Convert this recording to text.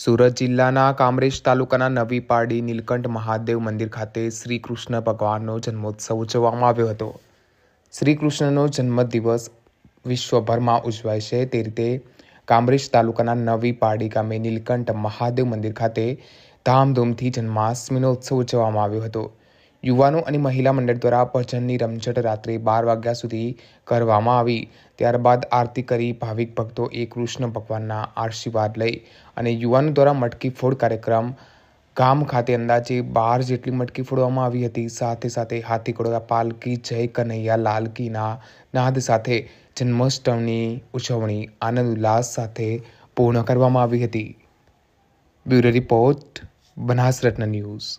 સુરત જિલ્લાના કામરેજ તાલુકાના નવી પાડી નીલકંઠ મહાદેવ મંદિર ખાતે શ્રી કૃષ્ણ ભગવાનનો જન્મોત્સવ ઉજવવામાં આવ્યો હતો શ્રી કૃષ્ણનો જન્મદિવસ વિશ્વભરમાં ઉજવાય છે તે રીતે કામરેજ તાલુકાના નવી પાડી ગામે નીલકંઠ મહાદેવ મંદિર ખાતે ધામધૂમથી જન્માષ્ટમીનો ઉત્સવ ઉજવવામાં આવ્યો હતો યુવાનો અને મહિલા મંડળ દ્વારા ભજનની રમઝટ રાત્રે બાર વાગ્યા સુધી કરવામાં આવી ત્યારબાદ આરતી કરી ભાવિક ભક્તો એ કૃષ્ણ ભગવાનના આશીર્વાદ લઈ અને યુવાનો દ્વારા મટકી ફોડ કાર્યક્રમ ગામ ખાતે અંદાજે બાર જેટલી મટકી ફોડવામાં આવી હતી સાથે સાથે હાથીકડોરા પાલકી જય કનૈયા લાલકીના નાદ સાથે જન્માષ્ટમીની ઉજવણી આનંદ ઉલ્લાસ સાથે પૂર્ણ કરવામાં આવી હતી બ્યુરો રિપોર્ટ બનાસરત્ન ન્યૂઝ